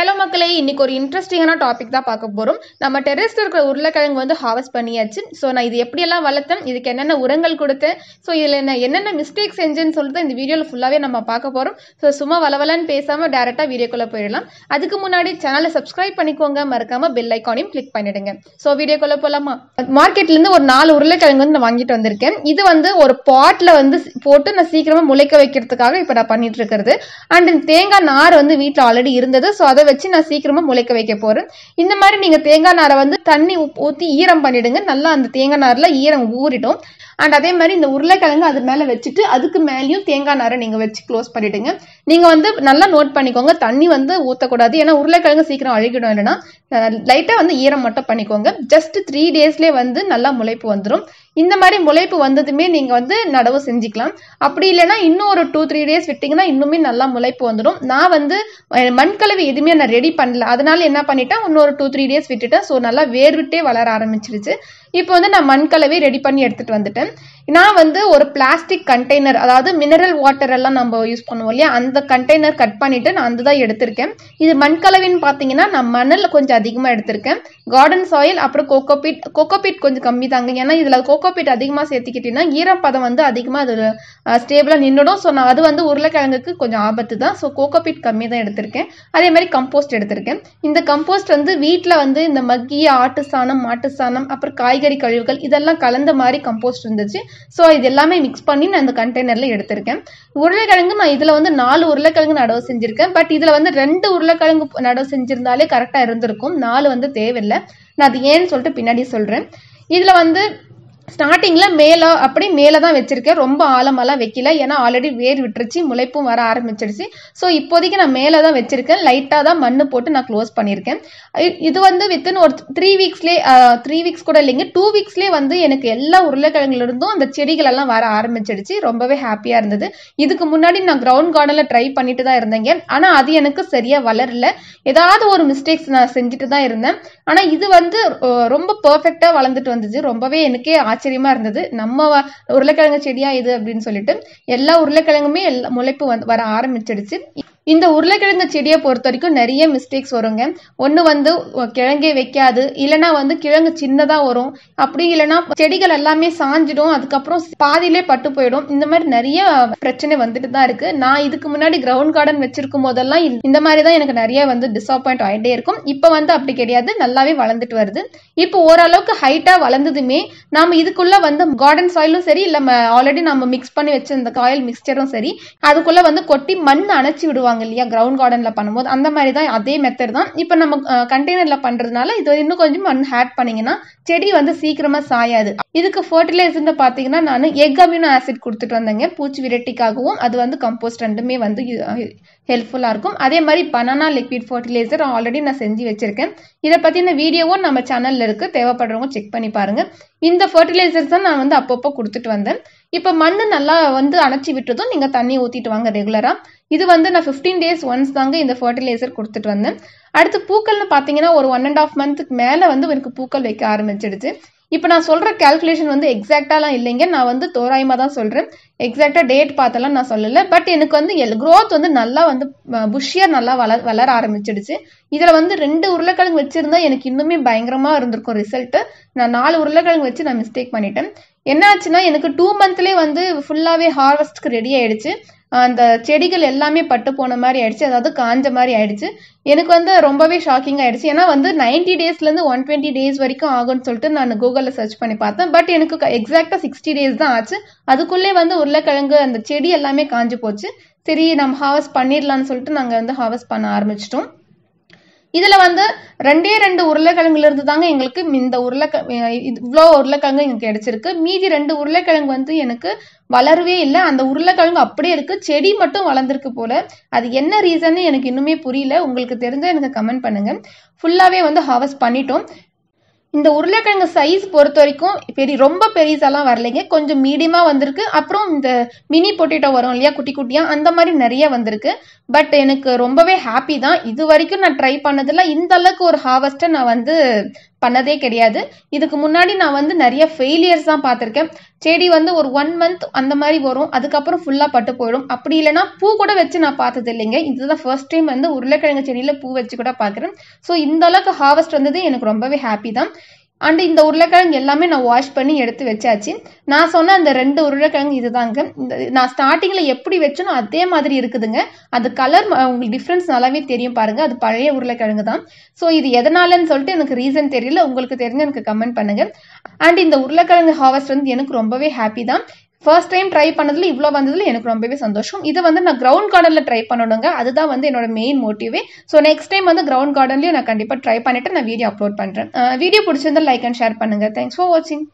Hello. மக்களே இன்னைக்கு ஒரு இன்ட்ரெஸ்டிங்கான டாபிக் தான் பார்க்க போகிறோம் நம்ம டெரரிஸ்ட் இருக்கிற உருளைக்கிழங்கு வந்து ஹார்வெஸ்ட் பண்ணியாச்சு ஸோ நான் இது எப்படியெல்லாம் வளர்த்தேன் இதுக்கு என்னென்ன உரங்கள் கொடுத்தேன் ஸோ இதில் நான் என்னென்ன மிஸ்டேக் செஞ்சேன்னு சொல்லிட்டு இந்த வீடியோவில் ஃபுல்லாகவே நம்ம பார்க்க போகிறோம் ஸோ சும்மா வளவலன்னு பேசாமல் டேரெக்டாக வீடியோக்குள்ளே போயிடலாம் அதுக்கு முன்னாடி சேனலை சப்ஸ்கிரைப் பண்ணிக்கோங்க மறக்காமல் பெல் ஐக்கானையும் கிளிக் பண்ணிடுங்க ஸோ வீடியோக்குள்ளே போகலாமா மார்க்கெட்லேருந்து ஒரு நாலு உருளைக்கிழங்கு வந்து நான் வாங்கிட்டு வந்திருக்கேன் இது வந்து ஒரு பாட்டில் வந்து போட்டு நான் சீக்கிரமாக முளைக்க வைக்கிறதுக்காக இப்போ நான் பண்ணிட்டு இருக்கிறது அண்ட் தேங்காய் நார் வந்து வீட்டில் ஆல்ரெடி இருந்தது ஸோ அதை வச்சு நான் சீக்கிரமா முளைக்க வைக்க போறேன் இந்த மாதிரி நீங்க தேங்காய் நாரை வந்து தண்ணி ஊற்றி ஈரம் பண்ணிடுங்க நல்லா அந்த தேங்காய் நாரில் ஈரம் ஊறிடும் அண்ட் அதே மாதிரி இந்த உருளைக்கிழங்கு அது மேலே வச்சுட்டு அதுக்கு மேலேயும் தேங்காய் நாரை நீங்க வச்சு க்ளோஸ் பண்ணிடுங்க நீங்க வந்து நல்லா நோட் பண்ணிக்கோங்க தண்ணி வந்து ஊற்றக்கூடாது ஏன்னா உருளைக்கிழங்கு சீக்கிரம் அழுகிடும் இல்லைன்னா லைட்டாக வந்து ஈரம் மட்டும் பண்ணிக்கோங்க ஜஸ்ட் த்ரீ டேஸ்லேயே வந்து நல்லா முளைப்பு வந்துடும் இந்த மாதிரி முளைப்பு வந்ததுமே நீங்க வந்து நடவு செஞ்சுக்கலாம் அப்படி இல்லைனா இன்னும் ஒரு டூ த்ரீ டேஸ் விட்டீங்கன்னா இன்னுமே நல்லா முளைப்பு வந்துடும் நான் வந்து மண்கலவை எதுவுமே நான் ரெடி பண்ணல அதனால என்ன பண்ணிட்டேன் இன்னொரு டூ த்ரீ டேஸ் விட்டுட்டேன் ஸோ நல்லா வேர்விட்டே வளர ஆரம்பிச்சிருச்சு இப்போ வந்து நான் மண் கலவை ரெடி பண்ணி எடுத்துகிட்டு வந்துட்டேன் நான் வந்து ஒரு பிளாஸ்டிக் கண்டெய்னர் அதாவது மினரல் வாட்டர் எல்லாம் நம்ம யூஸ் பண்ணுவோம் இல்லையா அந்த கண்டெய்னர் கட் பண்ணிவிட்டு நான் அந்த தான் எடுத்திருக்கேன் இது கலவின்னு பார்த்தீங்கன்னா நான் மணலில் கொஞ்சம் அதிகமாக எடுத்திருக்கேன் கார்டன் சாயில் அப்புறம் கோகோபீட் கோகோபீட் கொஞ்சம் கம்மி தாங்க ஏன்னா இதில் கோகோபீட் அதிகமாக சேர்த்துக்கிட்டீங்கன்னா ஈரப்பதம் வந்து அதிகமாக அது ஸ்டேபிளாக நின்றுடும் ஸோ நான் அது வந்து உருளைக்கிழங்குக்கு கொஞ்சம் ஆபத்து தான் ஸோ கோகோபீட் கம்மி தான் எடுத்திருக்கேன் அதே மாதிரி கம்போஸ்ட் எடுத்திருக்கேன் இந்த கம்போஸ்ட் வந்து வீட்டில் வந்து இந்த மக்கிய ஆட்டு சாணம் மாட்டு சாணம் அப்புறம் காய் காய்கறி கழிவுகள் இதெல்லாம் கலந்த மாதிரி கம்போஸ்ட் இருந்துச்சு ஸோ இது எல்லாமே மிக்ஸ் பண்ணி நான் இந்த கண்டெய்னரில் எடுத்திருக்கேன் உருளைக்கிழங்கு நான் இதில் வந்து நாலு உருளைக்கிழங்கு நடவு செஞ்சுருக்கேன் பட் இதில் வந்து ரெண்டு உருளைக்கிழங்கு நடவு செஞ்சுருந்தாலே கரெக்டாக இருந்திருக்கும் நாலு வந்து தேவையில்லை நான் அது ஏன்னு சொல்லிட்டு பின்னாடி சொல்கிறேன் இதில் வந்து ஸ்டார்டிங்கில் மேலே அப்படி மேலே தான் வச்சுருக்கேன் ரொம்ப ஆழமெல்லாம் வைக்கல ஏன்னா ஆல்ரெடி வேர் விட்டுருச்சு முளைப்பும் வர ஆரம்பிச்சிருச்சு ஸோ இப்போதைக்கு நான் மேலே தான் வச்சுருக்கேன் லைட்டாக தான் மண் போட்டு நான் க்ளோஸ் பண்ணியிருக்கேன் இது வந்து வித்தின் ஒரு த்ரீ வீக்ஸ்லேயே த்ரீ வீக்ஸ் கூட இல்லைங்க டூ வீக்ஸ்லேயே வந்து எனக்கு எல்லா உருளைக்கிழங்குலேருந்தும் அந்த செடிகளெல்லாம் வர ஆரம்பிச்சிடுச்சு ரொம்பவே ஹாப்பியாக இருந்தது இதுக்கு முன்னாடி நான் கிரவுண்ட் கார்டனில் ட்ரை பண்ணிட்டு தான் இருந்தேங்க ஆனால் அது எனக்கு சரியாக வளரல ஏதாவது ஒரு மிஸ்டேக்ஸ் நான் செஞ்சுட்டு தான் இருந்தேன் ஆனால் இது வந்து ரொம்ப பர்ஃபெக்டாக வளர்ந்துட்டு வந்துச்சு ரொம்பவே எனக்கே ஆச்சு ஆச்சரியமா இருந்தது நம்ம உருளைக்கிழங்கு செடியா இது அப்படின்னு சொல்லிட்டு எல்லா உருளைக்கிழங்குமே முளைப்பு வர ஆரம்பிச்சிடுச்சு இந்த உருளைக்கிழங்கு செடியை பொறுத்த வரைக்கும் நிறைய மிஸ்டேக்ஸ் வருங்க ஒன்று வந்து கிழங்கே வைக்காது இல்லைனா வந்து கிழங்கு சின்னதாக வரும் அப்படி இல்லைனா செடிகள் எல்லாமே சாஞ்சிடும் அதுக்கப்புறம் பாதியிலே பட்டு போயிடும் இந்த மாதிரி நிறைய பிரச்சனை வந்துட்டு தான் இருக்கு நான் இதுக்கு முன்னாடி கிரவுண்ட் கார்டன் வச்சிருக்கும் போதெல்லாம் இந்த மாதிரி தான் எனக்கு நிறைய வந்து டிஸப்பாயிண்ட் ஆகிட்டே இருக்கும் இப்போ வந்து அப்படி கிடையாது நல்லாவே வளர்ந்துட்டு வருது இப்போ ஓரளவுக்கு ஹைட்டாக வளர்ந்ததுமே நாம இதுக்குள்ள வந்து கார்டன் சாயிலும் சரி இல்லை ஆல்ரெடி நம்ம மிக்ஸ் பண்ணி வச்சிருந்த காயில் மிக்சரும் சரி அதுக்குள்ள வந்து கொட்டி மண் அணைச்சி விடுவாங்க பண்ணுவாங்க இல்லையா கிரவுண்ட் கார்டனில் பண்ணும்போது அந்த மாதிரி தான் அதே மெத்தட் தான் இப்போ நம்ம கண்டெய்னரில் பண்ணுறதுனால இது இன்னும் கொஞ்சம் மண் ஹேட் பண்ணிங்கன்னா செடி வந்து சீக்கிரமாக சாயாது இதுக்கு ஃபர்டிலைசர்னு பார்த்தீங்கன்னா நான் எக் அமினோ ஆசிட் கொடுத்துட்டு வந்தேங்க பூச்சி விரட்டிக்காகவும் அது வந்து கம்போஸ்ட் ரெண்டுமே வந்து ஹெல்ப்ஃபுல்லாக இருக்கும் அதே மாதிரி பனானா லிக்விட் ஃபர்டிலைசர் ஆல்ரெடி நான் செஞ்சு வச்சிருக்கேன் இதை பற்றின வீடியோவும் நம்ம சேனலில் இருக்குது தேவைப்படுறவங்க செக் பண்ணி பாருங்கள் இந்த ஃபர்டிலைசர்ஸ் தான் நான் வந்து அப்பப்போ கொடுத்துட்டு வந்தேன் இப்போ மண் நல்லா வந்து அணைச்சி விட்டதும் நீங்கள் தண்ணி ஊற்றிட்டு வாங்க ரெகுலராக இது வந்து நான் ஃபிஃப்டீன் டேஸ் ஒன்ஸ் தாங்க இந்த ஃபர்டிலைசர் கொடுத்துட்டு வந்தேன் அடுத்து பூக்கள்னு பார்த்தீங்கன்னா ஒரு ஒன் அண்ட் ஆஃப் மந்த்துக்கு மேலே வந்து எனக்கு பூக்கள் வைக்க ஆரம்பிச்சிடுச்சு இப்போ நான் சொல்கிற கேல்குலேஷன் வந்து எக்ஸாக்டாலாம் இல்லைங்க நான் வந்து தோராயமாக தான் சொல்கிறேன் எக்ஸாக்டாக டேட் பார்த்தெல்லாம் நான் சொல்லலை பட் எனக்கு வந்து எல் க்ரோத் வந்து நல்லா வந்து புஷ்ஷியாக நல்லா வள வளர ஆரம்பிச்சிடுச்சு இதில் வந்து ரெண்டு உருளைக்கிழங்கு வச்சுருந்தா எனக்கு இன்னுமே பயங்கரமாக இருந்திருக்கும் ரிசல்ட்டு நான் நாலு உருளைக்கிழங்கு வச்சு நான் மிஸ்டேக் பண்ணிட்டேன் என்னாச்சுன்னா எனக்கு டூ மந்த்லேயே வந்து ஃபுல்லாகவே ஹார்வெஸ்ட்க்கு ரெடி ஆயிடுச்சு அந்த செடிகள் எல்லாமே பட்டு போன மாதிரி ஆயிடுச்சு அதாவது காஞ்ச மாதிரி ஆயிடுச்சு எனக்கு வந்து ரொம்பவே ஷாக்கிங் ஆயிடுச்சு ஏன்னா வந்து நைன்டி டேஸ்லேருந்து ஒன் டுவெண்ட்டி டேஸ் வரைக்கும் ஆகும்னு சொல்லிட்டு நான் கூகுளில் சர்ச் பண்ணி பார்த்தேன் பட் எனக்கு எக்ஸாக்டாக சிக்ஸ்டி டேஸ் தான் ஆச்சு அதுக்குள்ளே வந்து உருளைக்கிழங்கு அந்த செடி எல்லாமே காஞ்சு போச்சு சரி நம்ம ஹாவஸ் பண்ணிடலாம்னு சொல்லிட்டு நாங்கள் வந்து ஹாவஸ் பண்ண ஆரம்பிச்சிட்டோம் இதுல வந்து ரெண்டே ரெண்டு உருளைக்கிழங்குல இருந்து தாங்க எங்களுக்கு இந்த உருளைக்க இவ்வளோ உருளைக்கிழங்கு எங்களுக்கு கிடைச்சிருக்கு மீதி ரெண்டு உருளைக்கிழங்கு வந்து எனக்கு வளரவே இல்லை அந்த உருளைக்கிழங்கு அப்படியே இருக்கு செடி மட்டும் வளர்ந்துருக்கு போல அது என்ன ரீசன்னு எனக்கு இன்னுமே புரியல உங்களுக்கு தெரிஞ்ச எனக்கு கமெண்ட் பண்ணுங்க ஃபுல்லாவே வந்து ஹவர்ஸ் பண்ணிட்டோம் இந்த உருளைக்கிழங்கு சைஸ் பொறுத்த வரைக்கும் பெரிய ரொம்ப பெருசாலாம் வரலைங்க கொஞ்சம் மீடியமாக வந்திருக்கு அப்புறம் இந்த மினி பொட்டேட்டோ வரும் இல்லையா குட்டி குட்டியாக அந்த மாதிரி நிறைய வந்திருக்கு பட் எனக்கு ரொம்பவே ஹாப்பி தான் இது வரைக்கும் நான் ட்ரை பண்ணதில் இந்த அளவுக்கு ஒரு ஹார்வெஸ்ட்டை நான் வந்து பண்ணதே கிடையாது இதுக்கு முன்னாடி நான் வந்து நிறைய ஃபெயிலியர்ஸ் தான் பார்த்துருக்கேன் செடி வந்து ஒரு ஒன் மந்த் அந்த மாதிரி வரும் அதுக்கப்புறம் ஃபுல்லாக பட்டு போயிடும் அப்படி இல்லைனா பூ கூட வச்சு நான் பார்த்தது இல்லைங்க இதுதான் ஃபர்ஸ்ட் டைம் வந்து உருளைக்கிழங்கு செடியில் பூ வச்சு கூட பார்க்குறேன் ஸோ இந்த அளவுக்கு ஹார்வெஸ்ட் வந்தது எனக்கு ரொம்பவே ஹாப்பி தான் அண்டு இந்த உருளைக்கிழங்கு எல்லாமே நான் வாஷ் பண்ணி எடுத்து வச்சாச்சு நான் சொன்ன அந்த ரெண்டு உருளைக்கிழங்கு இதுதாங்க இந்த நான் ஸ்டார்டிங்கில் எப்படி வச்சனோ அதே மாதிரி இருக்குதுங்க அது கலர் உங்களுக்கு டிஃப்ரென்ஸ் நல்லாவே தெரியும் பாருங்கள் அது பழைய உருளைக்கிழங்கு தான் ஸோ இது எதனாலன்னு சொல்லிட்டு எனக்கு ரீசன் தெரியல உங்களுக்கு தெரிஞ்சு எனக்கு கமெண்ட் பண்ணுங்கள் அண்ட் இந்த உருளைக்கிழங்கு ஹாவஸ்ட் வந்து எனக்கு ரொம்பவே ஹாப்பி தான் ஃபர்ஸ்ட் டைம் ட்ரை பண்ணதில் இவ்வளோ வந்ததில் எனக்கு ரொம்பவே சந்தோஷம் இது வந்து நான் கிரவுண்ட் கார்டனில் ட்ரை பண்ணணுங்க அதுதான் வந்து என்னோட மெயின் மோட்டிவே ஸோ நெக்ஸ்ட் டைம் வந்து கிரவுண்ட் கார்டன்லேயும் நான் கண்டிப்பாக ட்ரை பண்ணிவிட்டு நான் வீடியோ அப்லோட் பண்ணுறேன் வீடியோ பிடிச்சிருந்தா லைக் அண்ட் ஷேர் பண்ணுங்கள் தேங்க்ஸ் ஃபார் வாட்சிங்